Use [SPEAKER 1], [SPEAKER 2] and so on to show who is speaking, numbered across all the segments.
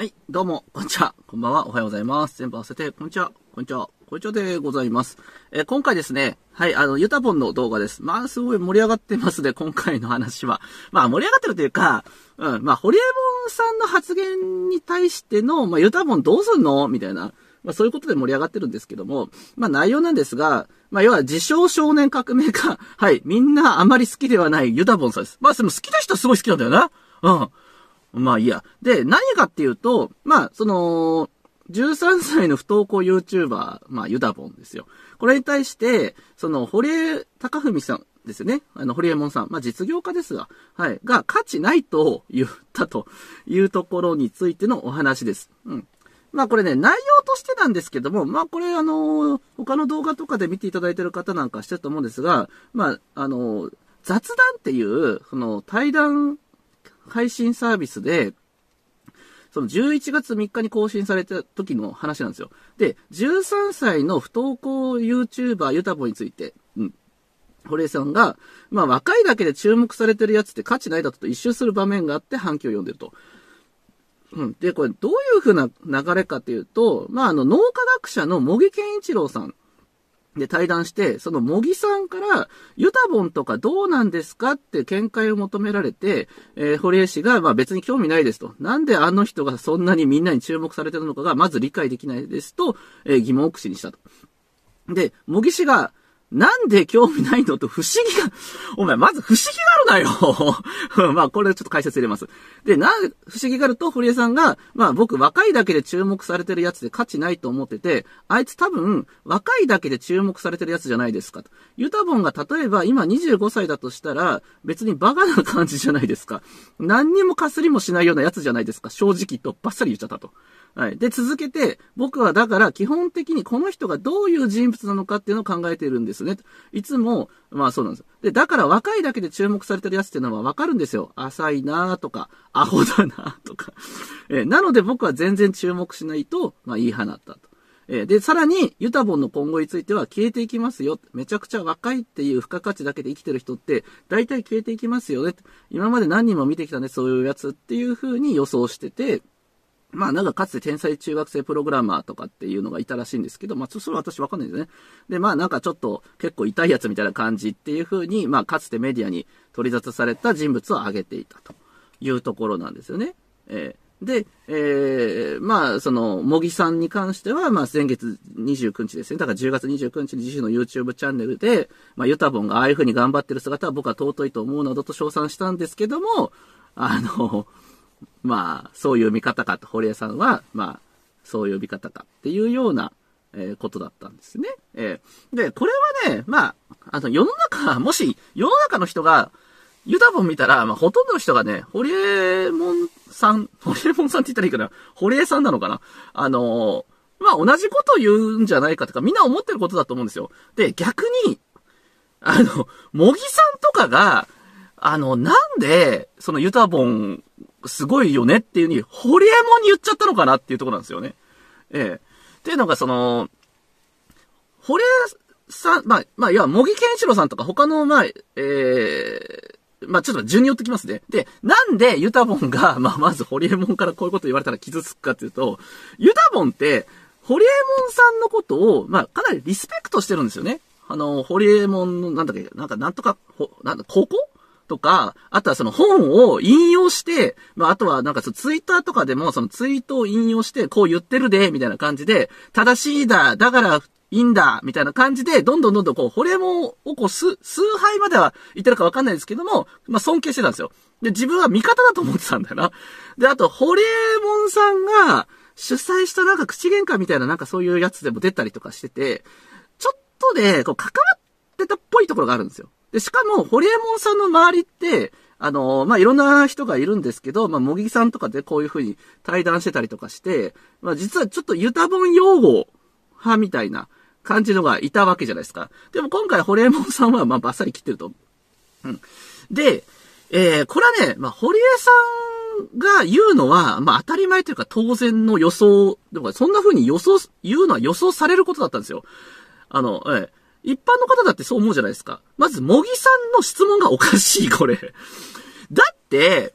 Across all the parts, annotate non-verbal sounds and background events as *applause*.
[SPEAKER 1] はい、どうも、こんにちは。こんばんは。おはようございます。全部合わせて、こんにちは。こんにちは。こんにちはでございます。えー、今回ですね、はい、あの、ユタポンの動画です。まあ、すごい盛り上がってますね、今回の話は。まあ、盛り上がってるというか、うん、まあ、ホリエモンさんの発言に対しての、まあ、ユタポンどうすんのみたいな。まあ、そういうことで盛り上がってるんですけども、まあ、内容なんですが、まあ、要は、自称少年革命家、はい、みんなあまり好きではないユたボンさんです。まあ、でも好きな人はすごい好きなんだよな。うん。まあいいや。で、何かっていうと、まあ、その、13歳の不登校 YouTuber、まあ、ユダボンですよ。これに対して、その、堀江貴文さんですよね。あの、堀江門さん。まあ、実業家ですが、はい。が、価値ないと言ったというところについてのお話です。うん。まあこれね、内容としてなんですけども、まあこれあのー、他の動画とかで見ていただいてる方なんかしてると思うんですが、まああのー、雑談っていう、その対談配信サービスで、その11月3日に更新された時の話なんですよ。で、13歳の不登校 YouTuber ユタボについて、うん。堀江さんが、まあ若いだけで注目されてるやつって価値ないだと一周する場面があって反響を読んでると。うん。で、これどういう風な流れかというと、まああの脳科学者の茂木健一郎さんで、対談して、その茂木さんから、ユタボンとかどうなんですかって見解を求められて、えー、堀江氏が、まあ別に興味ないですと。なんであの人がそんなにみんなに注目されてるのかが、まず理解できないですと、えー、疑問を口にしたと。で、茂木氏が、なんで興味ないのと不思議が、お前、まず不思議があるなよ *laughs* まあ、これちょっと解説入れます。で、な、不思議があると、堀江さんが、まあ、僕、若いだけで注目されてるやつで価値ないと思ってて、あいつ多分、若いだけで注目されてるやつじゃないですかと。ユタボンが例えば、今25歳だとしたら、別にバカな感じじゃないですか。何にもかすりもしないようなやつじゃないですか。正直と、ばっさり言っちゃったと。はい。で、続けて、僕はだから、基本的にこの人がどういう人物なのかっていうのを考えているんです。ですね。いつも、まあそうなんです。で、だから若いだけで注目されてるやつっていうのはわかるんですよ。浅いなとか、アホだなとか。えー、なので僕は全然注目しないと、まあ言い放ったと。えー、で、さらに、ユタボンの今後については消えていきますよ。めちゃくちゃ若いっていう付加価値だけで生きてる人って、大体消えていきますよね。今まで何人も見てきたね、そういうやつっていう風に予想してて、まあなんかかつて天才中学生プログラマーとかっていうのがいたらしいんですけど、まあそれは私わかんないですね。で、まあなんかちょっと結構痛いやつみたいな感じっていう風に、まあかつてメディアに取り沙汰された人物を挙げていたというところなんですよね。えー、で、えー、まあその、茂木さんに関しては、まあ先月29日ですね。だから10月29日に自身の YouTube チャンネルで、まあユタボンがああいう風に頑張ってる姿は僕は尊いと思うなどと称賛したんですけども、あの、まあ、そういう見方かと、堀江さんは、まあ、そういう見方かっていうような、えー、ことだったんですね。えー、で、これはね、まあ、あの、世の中、もし、世の中の人が、ユタボン見たら、まあ、ほとんどの人がね、堀江門さん、*laughs* 堀江門さんって言ったらいいかな、堀江さんなのかなあのー、まあ、同じことを言うんじゃないかとか、みんな思ってることだと思うんですよ。で、逆に、あの、茂木さんとかが、あの、なんで、そのユタボンすごいよねっていうに、ホリエモンに言っちゃったのかなっていうとこなんですよね。ええ。っていうのが、その、ホリエさん、まあ、まあ、いや、茂木健一郎さんとか他の、まあ、ええー、まあ、ちょっと順に寄ってきますね。で、なんでユタボンが、*laughs* まあ、まずホリエモンからこういうこと言われたら傷つくかっていうと、ユタボンって、ホリエモンさんのことを、まあ、かなりリスペクトしてるんですよね。あの、ホリエモンの、なんだっけ、なんか、なんとか、ほ、なんだ、高校とか、あとはその本を引用して、まあ、あとはなんかそのツイッターとかでもそのツイートを引用して、こう言ってるで、みたいな感じで、正しいだ、だから、いいんだ、みたいな感じで、どんどんどんどんこう、惚れもをこう、す、崇拝までは言ってるかわかんないですけども、まあ、尊敬してたんですよ。で、自分は味方だと思ってたんだよな。で、あと、ホレモンさんが、主催したなんか口喧嘩みたいななんかそういうやつでも出たりとかしてて、ちょっとで、こう、関わってたっぽいところがあるんですよ。で、しかも、ホリエモンさんの周りって、あの、まあ、いろんな人がいるんですけど、まあ、茂木さんとかでこういうふうに対談してたりとかして、まあ、実はちょっとユタボン用語派みたいな感じのがいたわけじゃないですか。でも今回、ホリエモンさんは、まバッサリ切ってると。うん。で、えー、これはね、まあ、リエさんが言うのは、まあ、当たり前というか当然の予想、でもそんな風に予想、言うのは予想されることだったんですよ。あの、ええー、一般の方だってそう思うじゃないですか。まず、茂木さんの質問がおかしい、これ。だって、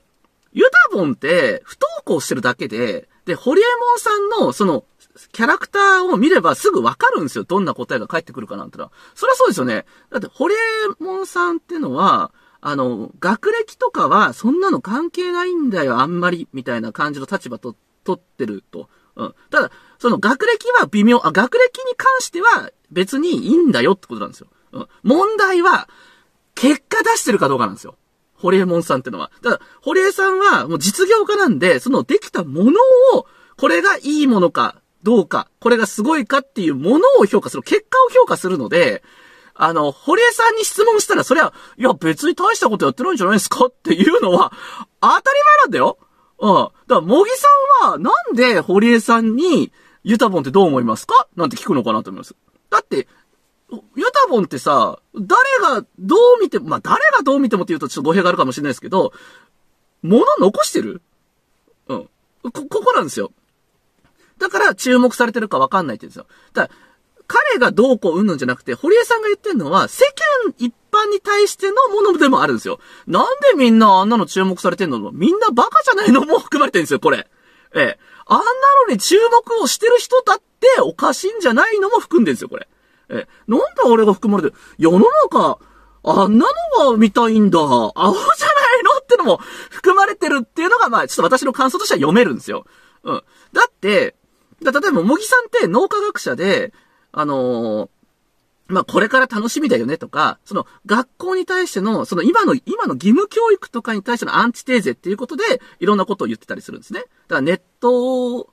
[SPEAKER 1] ユタボンって不登校してるだけで、で、ホリエモンさんの、その、キャラクターを見ればすぐわかるんですよ。どんな答えが返ってくるかなんてのは。そりゃそうですよね。だって、ホリエモンさんってのは、あの、学歴とかはそんなの関係ないんだよ、あんまり、みたいな感じの立場と、取ってると。うん。ただ、その学歴は微妙、あ、学歴に関しては別にいいんだよってことなんですよ。うん。問題は、結果出してるかどうかなんですよ。ホリエモンさんってのは。ただ、ホリエさんはもう実業家なんで、そのできたものを、これがいいものか、どうか、これがすごいかっていうものを評価する、結果を評価するので、あの、堀江さんに質問したら、そりゃ、いや別に大したことやってないんじゃないですかっていうのは、当たり前なんだよ。うん。だから、茂木さんは、なんで堀江さんに、ユタボンってどう思いますかなんて聞くのかなと思います。だって、ユタボンってさ、誰がどう見ても、まあ、誰がどう見てもって言うとちょっと語弊があるかもしれないですけど、物残してるうん。こ、ここなんですよ。だから注目されてるかわかんないって言うんですよ。だから、彼がどうこううんぬんじゃなくて、堀江さんが言ってるのは、世間一般に対してのものでもあるんですよ。なんでみんなあんなの注目されてんのみんなバカじゃないのも含まれてるんですよ、これ。ええ。あんなのに注目をしてる人だっておかしいんじゃないのも含んでるんですよ、これ。ええ。なんで俺が含まれてる世の中、あんなのが見たいんだ。アホじゃないのってのも含まれてるっていうのが、まあ、ちょっと私の感想としては読めるんですよ。うん。だって、だ例えば、茂木さんって脳科学者で、あのー、まあ、これから楽しみだよねとか、その、学校に対しての、その今の、今の義務教育とかに対してのアンチテーゼっていうことで、いろんなことを言ってたりするんですね。だからネットを、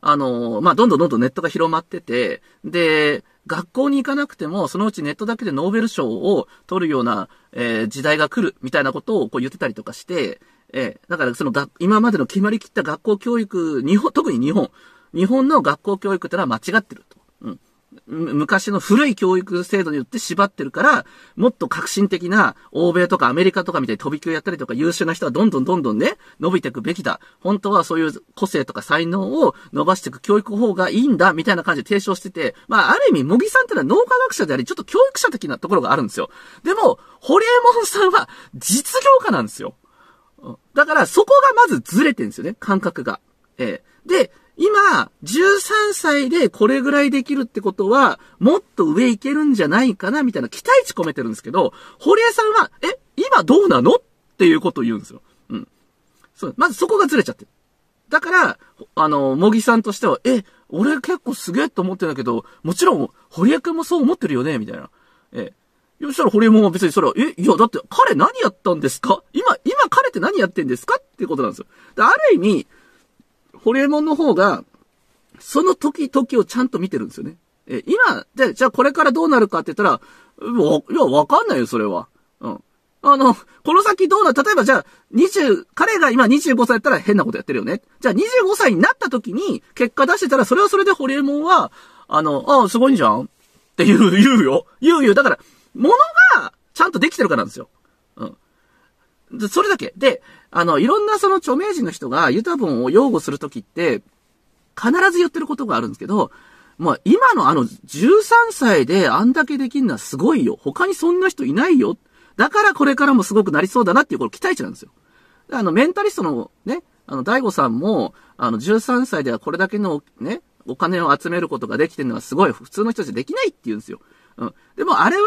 [SPEAKER 1] あの、まあ、どんどんどんどんネットが広まってて、で、学校に行かなくても、そのうちネットだけでノーベル賞を取るような、えー、時代が来る、みたいなことをこう言ってたりとかして、えー、だからそのが、今までの決まりきった学校教育、日本、特に日本、日本の学校教育ってのは間違ってると。うん。昔の古い教育制度によって縛ってるから、もっと革新的な欧米とかアメリカとかみたいに飛び級やったりとか優秀な人はどんどんどんどんね、伸びていくべきだ。本当はそういう個性とか才能を伸ばしていく教育方がいいんだ、みたいな感じで提唱してて、まあある意味、茂木さんってのは脳科学者であり、ちょっと教育者的なところがあるんですよ。でも、ホリエモンさんは実業家なんですよ。だからそこがまずずれてるんですよね、感覚が。ええ。で、今、13歳でこれぐらいできるってことは、もっと上いけるんじゃないかな、みたいな期待値込めてるんですけど、堀江さんは、え、今どうなのっていうことを言うんですよ。うん。そう。まずそこがずれちゃってる。だから、あの、茂木さんとしては、え、俺結構すげえと思ってんだけど、もちろん、堀江君もそう思ってるよね、みたいな。えそしたら堀江も別にそれは、え、いや、だって彼何やったんですか今、今彼って何やってんですかってことなんですよ。ある意味、ホリエモンの方が、その時々をちゃんと見てるんですよね。え、今、じゃ、じゃあこれからどうなるかって言ったら、わ、いや、わかんないよ、それは。うん。あの、この先どうな、例えばじゃあ、20、彼が今25歳だったら変なことやってるよね。じゃあ25歳になった時に結果出してたら、それはそれでホリエモンは、あの、ああ、すごいじゃんって言う、言うよ。言う言う。だから、ものがちゃんとできてるからなんですよ。うん。それだけ。で、あの、いろんなその著名人の人がユタボンを擁護するときって、必ず言ってることがあるんですけど、まあ、今のあの、13歳であんだけできんのはすごいよ。他にそんな人いないよ。だからこれからもすごくなりそうだなっていう、これ期待値なんですよ。あの、メンタリストのね、あの、大悟さんも、あの、13歳ではこれだけのね、お金を集めることができてるのはすごい、普通の人じゃできないって言うんですよ。うん。でもあれは、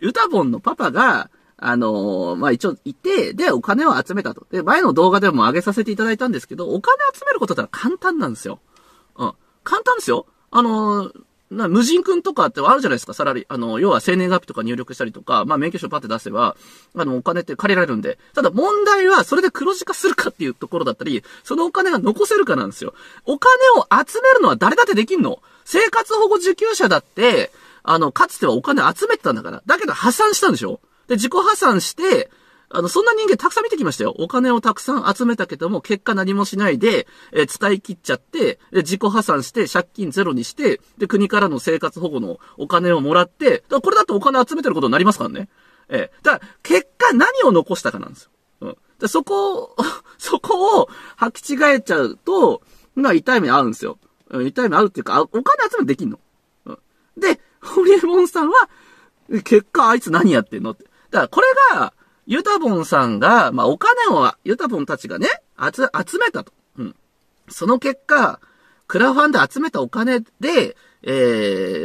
[SPEAKER 1] ユタボンのパパが、あのー、まあ、一応いて、で、お金を集めたと。で、前の動画でも上げさせていただいたんですけど、お金集めることってのは簡単なんですよ。うん。簡単ですよ。あのー、な、無人君とかってあるじゃないですか、サラリー。あの、要は生年月日とか入力したりとか、まあ、免許証パって出せば、あの、お金って借りられるんで。ただ問題は、それで黒字化するかっていうところだったり、そのお金が残せるかなんですよ。お金を集めるのは誰だってできんの生活保護受給者だって、あの、かつてはお金集めてたんだから。だけど破産したんでしょで、自己破産して、あの、そんな人間たくさん見てきましたよ。お金をたくさん集めたけども、結果何もしないで、えー、伝え切っちゃって、で、自己破産して、借金ゼロにして、で、国からの生活保護のお金をもらって、だこれだとお金集めてることになりますからね。えー、だから、結果何を残したかなんですよ。うん。で、そこを、*laughs* そこを履き違えちゃうと、まあ、痛い目合うんですよ。うん、痛い目合うっていうか、お金集めできんの。うん。で、ホリエモンさんは、結果あいつ何やってんのって。だからこれが、ユタボンさんが、まあ、お金を、ユタボンたちがね、集、集めたと。うん。その結果、クラファンで集めたお金で、え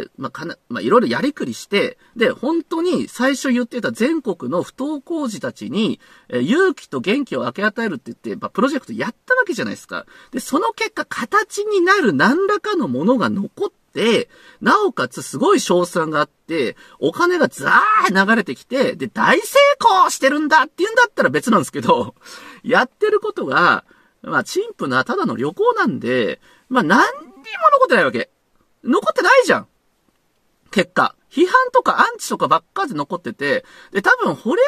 [SPEAKER 1] ー、まあ、かな、まあ、いろいろやりくりして、で、本当に最初言ってた全国の不登校児たちに、えー、勇気と元気を分け与えるって言って、まあ、プロジェクトやったわけじゃないですか。で、その結果、形になる何らかのものが残って、なおかつすごい賞賛があって、お金がザー流れてきて、で、大成功してるんだって言うんだったら別なんですけど、*laughs* やってることが、まあ、陳腐なただの旅行なんで、まあ、何にも残ってないわけ。残ってないじゃん。結果。批判とかアンチとかばっかで残ってて、で、多分、ホレ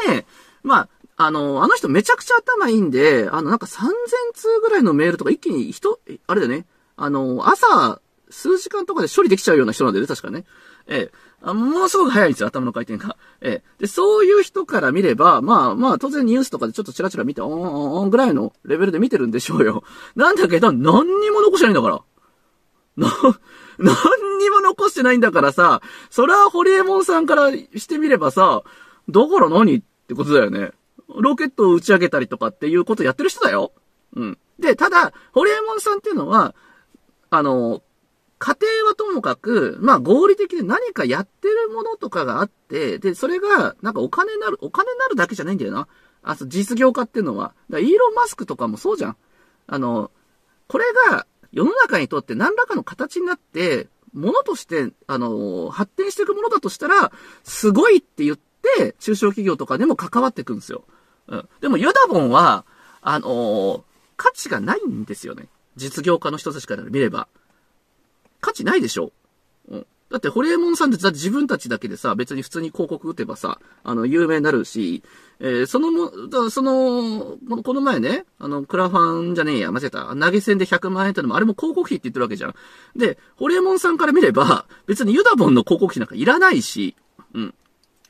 [SPEAKER 1] モンさんね、まあ、あの、あの人めちゃくちゃ頭いいんで、あの、なんか3000通ぐらいのメールとか一気に人、あれだね、あの、朝、数時間とかで処理できちゃうような人なんよね、確かね。ええ。あものすごく早いんですよ、頭の回転が。ええ。で、そういう人から見れば、まあまあ、当然ニュースとかでちょっとチラチラ見て、おんおんおんぐらいのレベルで見てるんでしょうよ。なんだけど、何にも残してないんだから。な、*laughs* 何にも残してないんだからさ、それはホリエモンさんからしてみればさ、だから何ってことだよね。ロケットを打ち上げたりとかっていうことやってる人だよ。うん。で、ただ、ホリエモンさんっていうのは、あの、家庭はともかく、まあ合理的で何かやってるものとかがあって、で、それが、なんかお金になる、お金になるだけじゃないんだよな。あ、そう、実業家っていうのは。だイーロン・マスクとかもそうじゃん。あの、これが、世の中にとって何らかの形になって、ものとして、あの、発展していくものだとしたら、すごいって言って、中小企業とかでも関わっていくんですよ。うん。でも、ユダボンは、あの価値がないんですよね。実業家の人たちから見れば。価値ないでしょ。うん。だってホリエモンさんってだって自分たちだけでさ、別に普通に広告打てばさ、あの、有名になるし、えー、そのも、だその、この前ね、あの、クラファンじゃねえや、間違えた。投げ銭で100万円ってのも、あれも広告費って言ってるわけじゃん。で、ホリエモンさんから見れば、別にユダボンの広告費なんかいらないし、うん。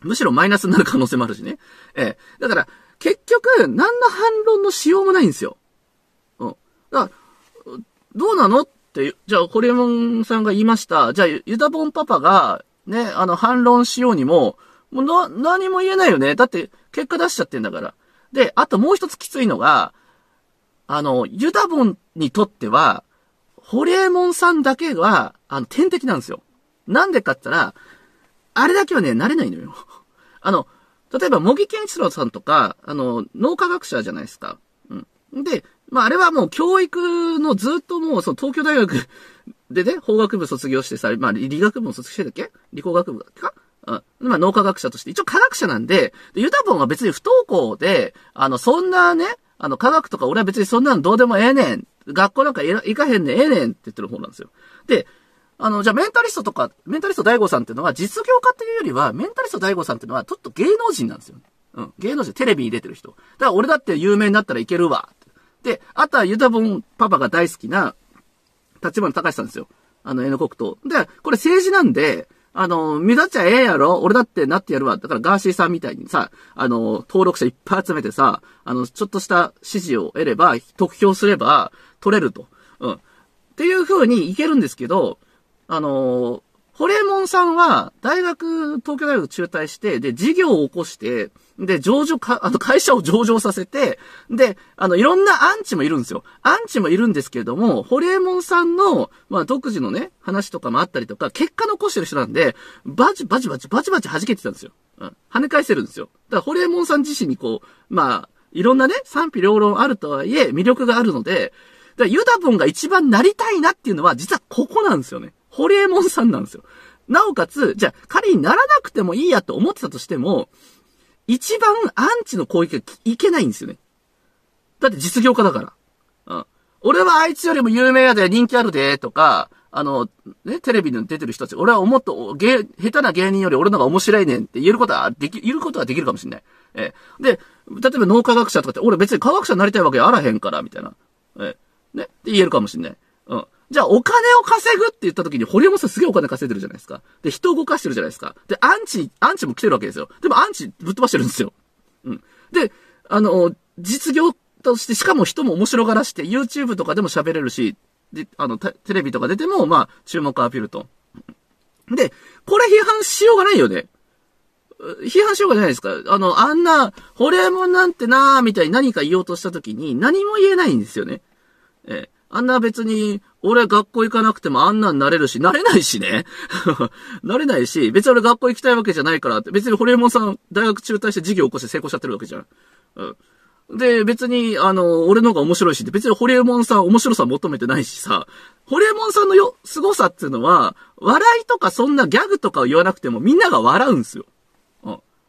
[SPEAKER 1] むしろマイナスになる可能性もあるしね。えー、だから、結局、何の反論のしようもないんですよ。うん。だから、どうなの、じゃあ、ホリエモンさんが言いました。じゃあ、ユダボンパパが、ね、あの、反論しようにも、もうな、何も言えないよね。だって、結果出しちゃってんだから。で、あともう一つきついのが、あの、ユダボンにとっては、ホリエモンさんだけは、あの、天敵なんですよ。なんでかって言ったら、あれだけはね、慣れないのよ。*laughs* あの、例えば、茂木健一郎さんとか、あの、脳科学者じゃないですか。うん。で、まあ、あれはもう教育のずっともう、その東京大学 *laughs* でね、法学部卒業してさ、まあ、理学部も卒業してたっけ理工学部だっけかうん。まあ、脳科学者として、一応科学者なんで、でユタボンは別に不登校で、あの、そんなね、あの、科学とか俺は別にそんなのどうでもええねん。学校なんか行かへんねん、ええねんって言ってる方なんですよ。で、あの、じゃあメンタリストとか、メンタリスト大悟さんっていうのは実業家っていうよりは、メンタリスト大悟さんっていうのはちょっと芸能人なんですようん。芸能人、テレビに出てる人。だから俺だって有名になったらいけるわ。で、あとはユタボンパパが大好きな、立花隆さんですよ。あの、江の国と。で、これ政治なんで、あの、目立っちゃええやろ俺だってなってやるわ。だからガーシーさんみたいにさ、あの、登録者いっぱい集めてさ、あの、ちょっとした指示を得れば、得票すれば、取れると。うん。っていう風にいけるんですけど、あのホレモンさんは、大学、東京大学中退して、で、事業を起こして、で、上場か、あの、会社を上場させて、で、あの、いろんなアンチもいるんですよ。アンチもいるんですけれども、ホレモンさんの、まあ、独自のね、話とかもあったりとか、結果残してる人なんで、バチバチバチバチバチ弾けてたんですよ。うん。跳ね返せるんですよ。だから、ホレモンさん自身にこう、まあ、いろんなね、賛否両論あるとはいえ、魅力があるので、だユダボンが一番なりたいなっていうのは、実はここなんですよね。ホリエモンさんなんですよ。なおかつ、じゃあ、彼にならなくてもいいやと思ってたとしても、一番アンチの攻撃がいけないんですよね。だって実業家だから。うん。俺はあいつよりも有名やで、人気あるで、とか、あの、ね、テレビに出てる人たち、俺はもっと、下手な芸人より俺の方が面白いねんって言えることはでき、言うことはできるかもしんない。ええ。で、例えば脳科学者とかって、俺別に科学者になりたいわけあらへんから、みたいな。ええ。ね、って言えるかもしんない。うん。じゃあお金を稼ぐって言った時に、堀モンさんすげえお金稼いでるじゃないですか。で、人を動かしてるじゃないですか。で、アンチ、アンチも来てるわけですよ。でもアンチぶっ飛ばしてるんですよ。うん。で、あの、実業として、しかも人も面白がらして、YouTube とかでも喋れるし、で、あの、テレビとか出ても、まあ、注目を浴びると。で、これ批判しようがないよね。批判しようがないですか。あの、あんな、ホレモンなんてなーみたいに何か言おうとした時に何も言えないんですよね。ええ。あんな別に、俺学校行かなくてもあんなんなれるし、なれないしね。*laughs* なれないし、別に俺学校行きたいわけじゃないからって、別にホリエモンさん大学中退して事業起こして成功しちゃってるわけじゃん。うん。で、別に、あの、俺の方が面白いし、別にホリエモンさん面白さ求めてないしさ、ホリエモンさんのよ、凄さっていうのは、笑いとかそんなギャグとかを言わなくてもみんなが笑うんすよ。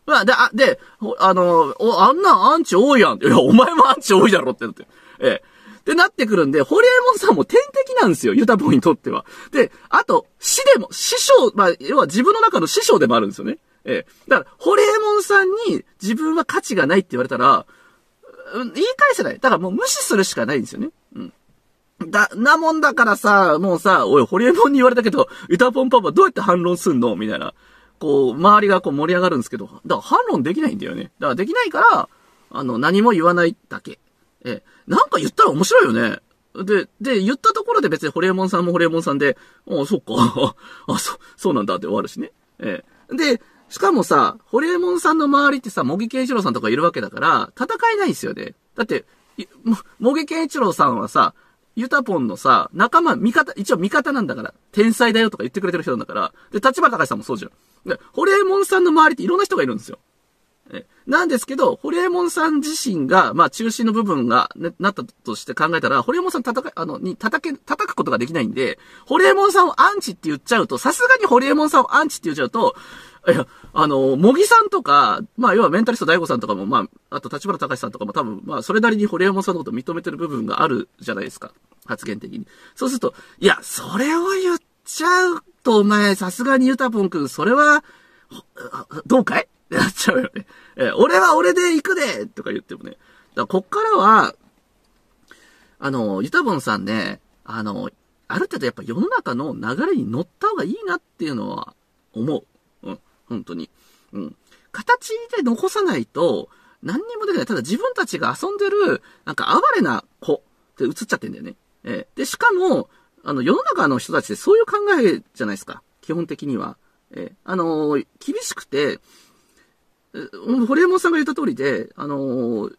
[SPEAKER 1] まあ、で、あ、で、あの、お、あんなアンチ多いやん。いや、お前もアンチ多いだろって、なって。ええ。ってなってくるんで、ホリエモンさんも天敵なんですよ、ユタポンにとっては。で、あと、死でも、師匠、まあ、要は自分の中の師匠でもあるんですよね。ええ。だから、ホリエモンさんに自分は価値がないって言われたら、言い返せない。だからもう無視するしかないんですよね。うん。だ、なもんだからさ、もうさ、おい、ホリエモンに言われたけど、ユタポンパパどうやって反論すんのみたいな。こう、周りがこう盛り上がるんですけど、だから反論できないんだよね。だからできないから、あの、何も言わないだけ。え、なんか言ったら面白いよね。で、で、言ったところで別にホリエモンさんもホリエモンさんで、ああ、そっか、*laughs* あ、そ、そうなんだって終わるしね。ええ。で、しかもさ、ホリエモンさんの周りってさ、茂木健一郎さんとかいるわけだから、戦えないですよね。だって、茂木健一郎さんはさ、ユタポンのさ、仲間、味方、一応味方なんだから、天才だよとか言ってくれてる人なんだから、で、立場高橋さんもそうじゃん。で、ホリエモンさんの周りっていろんな人がいるんですよ。なんですけど、ホリエモンさん自身が、まあ、中心の部分が、ね、なったとして考えたら、ホリエモンさん叩か、あの、に叩け、叩くことができないんで、ホリエモンさんをアンチって言っちゃうと、さすがにホリエモンさんをアンチって言っちゃうと、いや、あの、茂木さんとか、まあ、要はメンタリスト大悟さんとかも、まあ、あと立花隆さんとかも多分、まあ、それなりにホリエモンさんのこと認めてる部分があるじゃないですか。発言的に。そうすると、いや、それを言っちゃうと、お前、さすがにユタポン君、それは、どうかいってなっちゃうよね。え、俺は俺で行くでとか言ってもね。だからこっからは、あの、ユタボンさんね、あの、ある程度やっぱ世の中の流れに乗った方がいいなっていうのは思う。うん、本当に。うん。形で残さないと、何にもできない。ただ自分たちが遊んでる、なんか哀れな子って映っちゃってんだよね。えー、で、しかも、あの、世の中の人たちってそういう考えじゃないですか。基本的には。えー、あのー、厳しくて、ホリエモンさんが言った通りで、あのー、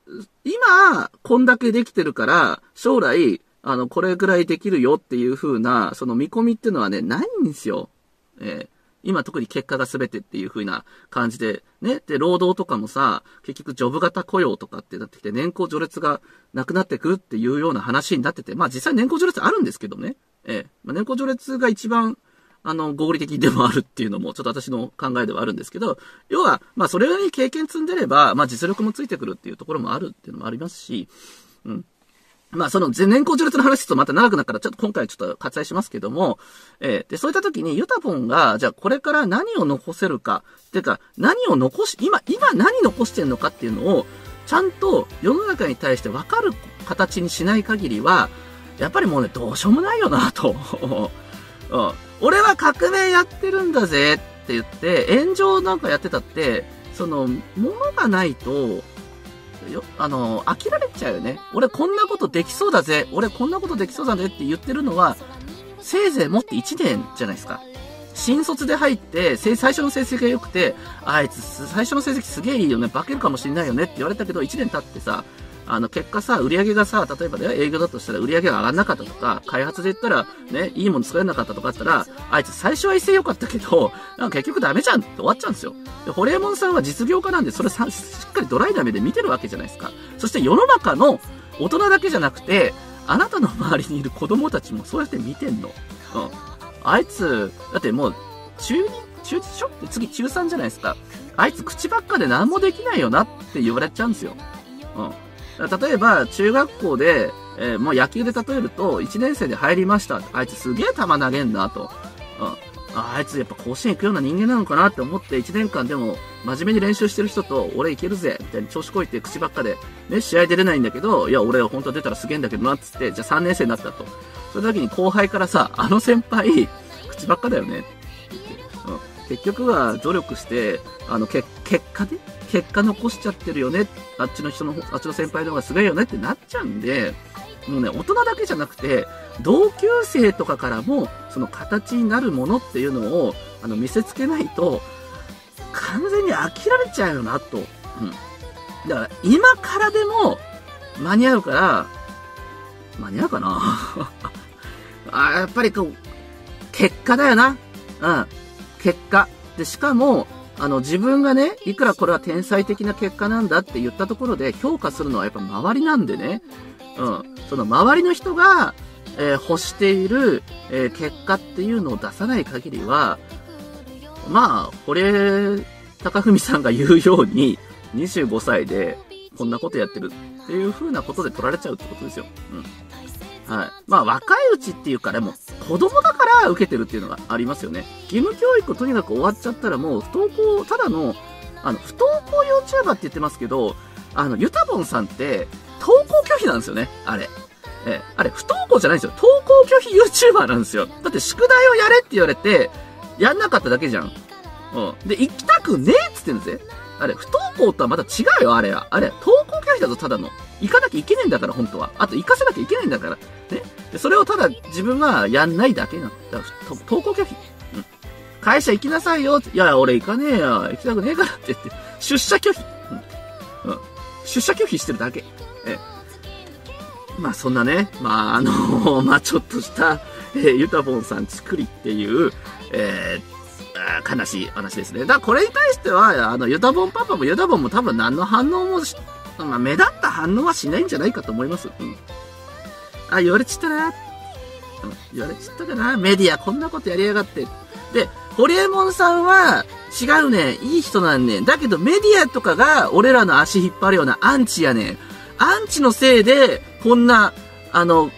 [SPEAKER 1] 今、こんだけできてるから、将来、あの、これぐらいできるよっていう風な、その見込みっていうのはね、ないんですよ。えー、今特に結果が全てっていう風な感じで、ね。で、労働とかもさ、結局ジョブ型雇用とかってなってきて、年功序列がなくなってくっていうような話になってて、まあ実際年功序列あるんですけどね。ええー、まあ、年功序列が一番あの、合理的でもあるっていうのも、ちょっと私の考えではあるんですけど、要は、まあ、それなりに経験積んでれば、まあ、実力もついてくるっていうところもあるっていうのもありますし、うん。まあ、その前年功序列の話とまた長くなったら、ちょっと今回ちょっと割愛しますけども、えー、で、そういった時にユタポンが、じゃあこれから何を残せるか、っていうか、何を残し、今、今何残してんのかっていうのを、ちゃんと世の中に対して分かる形にしない限りは、やっぱりもうね、どうしようもないよな、と。*laughs* うん、俺は革命やってるんだぜって言って、炎上なんかやってたって、その、物がないと、よ、あの、飽きられちゃうよね。俺こんなことできそうだぜ。俺こんなことできそうだぜって言ってるのは、せいぜい持って1年じゃないですか。新卒で入って、最初の成績が良くて、あいつ最初の成績すげえいいよね、化けるかもしれないよねって言われたけど、1年経ってさ、あの、結果さ、売り上げがさ、例えばね、営業だとしたら売り上げが上がらなかったとか、開発で言ったら、ね、いいもの作れなかったとかあったら、あいつ最初は威勢良かったけど、なんか結局ダメじゃんって終わっちゃうんですよ。で、ホレエモンさんは実業家なんで、それさ、しっかりドライな目で見てるわけじゃないですか。そして世の中の大人だけじゃなくて、あなたの周りにいる子供たちもそうやって見てんの。うん。あいつ、だってもう、中2、中1ょって次中3じゃないですか。あいつ口ばっかで何もできないよなって言われちゃうんですよ。うん。例えば、中学校で、えー、もう野球で例えると、1年生で入りました。あいつすげえ球投げんなと。うん。あいつやっぱ甲子園行くような人間なのかなって思って1年間でも真面目に練習してる人と俺いけるぜみたいに調子こいて口ばっかで、ね、試合出れないんだけど、いや俺本当は出たらすげえんだけどなっつって、じゃあ3年生になったと。その時に後輩からさ、あの先輩、口ばっかだよねってうん、結局は努力して、あの、け、結果で、結果残しちゃってるよね。あっちの人の、あっちの先輩の方がすごいよねってなっちゃうんで、もうね、大人だけじゃなくて、同級生とかからも、その形になるものっていうのを、あの、見せつけないと、完全に飽きられちゃうよな、と。うん。だから、今からでも、間に合うから、間に合うかな *laughs* あ、やっぱりこう、結果だよな。うん。結果。で、しかも、あの、自分がね、いくらこれは天才的な結果なんだって言ったところで評価するのはやっぱ周りなんでね、うん。その周りの人が、えー、欲している、えー、結果っていうのを出さない限りは、まあ、これ、高文さんが言うように、25歳でこんなことやってるっていう風なことで取られちゃうってことですよ。うん。はい。まあ、若いうちっていうか、でも、子供だから受けてるっていうのがありますよね。義務教育とにかく終わっちゃったらもう、不登校、ただの、あの、不登校 YouTuber って言ってますけど、あの、ユタボンさんって、登校拒否なんですよね、あれ。え、あれ、不登校じゃないんですよ。登校拒否 YouTuber なんですよ。だって宿題をやれって言われて、やんなかっただけじゃん。うん。で、行きたくねえって言ってるんですよ。あれ、不登校とはまた違うよ、あれは。あれ、登校拒否だぞ、ただの。行かなきゃいけないんだから、本当は。あと、行かせなきゃいけないんだから。ね。で、それをただ自分はやんないだけなんだ。投稿拒否。うん。会社行きなさいよ。いや、俺行かねえよ。行きたくねえからって言って。出社拒否。うん。うん、出社拒否してるだけ。えまあ、そんなね。まあ、あの *laughs* まあ、ちょっとした、えー、ゆたぼんさん作りっていう、えー悲しい話ですね。だからこれに対しては、あの、ユタボンパパもユタボンも多分何の反応もまあ、目立った反応はしないんじゃないかと思います。うん。あ、言われちったな。うん、言われちったかな。メディア、こんなことやりやがって。で、ホリエモンさんは、違うねいい人なんねだけどメディアとかが俺らの足引っ張るようなアンチやねアンチのせいで、こんな、あの、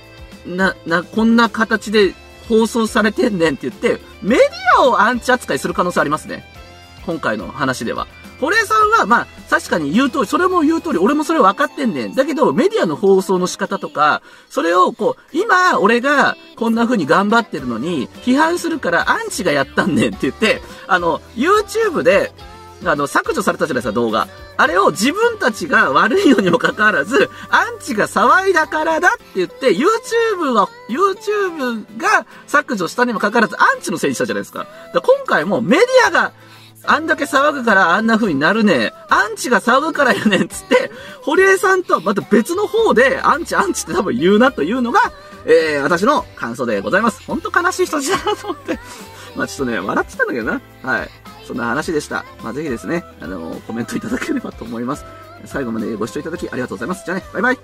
[SPEAKER 1] な、な、こんな形で放送されてんねんって言って、メディアをアンチ扱いする可能性ありますね。今回の話では。堀江さんは、まあ、確かに言う通り、それも言う通り、俺もそれ分かってんねん。だけど、メディアの放送の仕方とか、それをこう、今、俺がこんな風に頑張ってるのに、批判するからアンチがやったんねんって言って、あの、YouTube で、あの、削除されたじゃないですか、動画。あれを自分たちが悪いのにもかかわらず、アンチが騒いだからだって言って、YouTube は、YouTube が削除したにもかかわらず、アンチのせいにしたじゃないですか。だ今回もメディアがあんだけ騒ぐからあんな風になるねアンチが騒ぐからやねんつって、堀江さんとはまた別の方で、アンチアンチって多分言うなというのが、えー、私の感想でございます。ほんと悲しい人たちだなと思って。*laughs* まあちょっとね、笑ってたんだけどな。はい。そんな話でした。まあぜひですね、あのー、コメントいただければと思います。最後までご視聴いただきありがとうございます。じゃあね、バイバイ。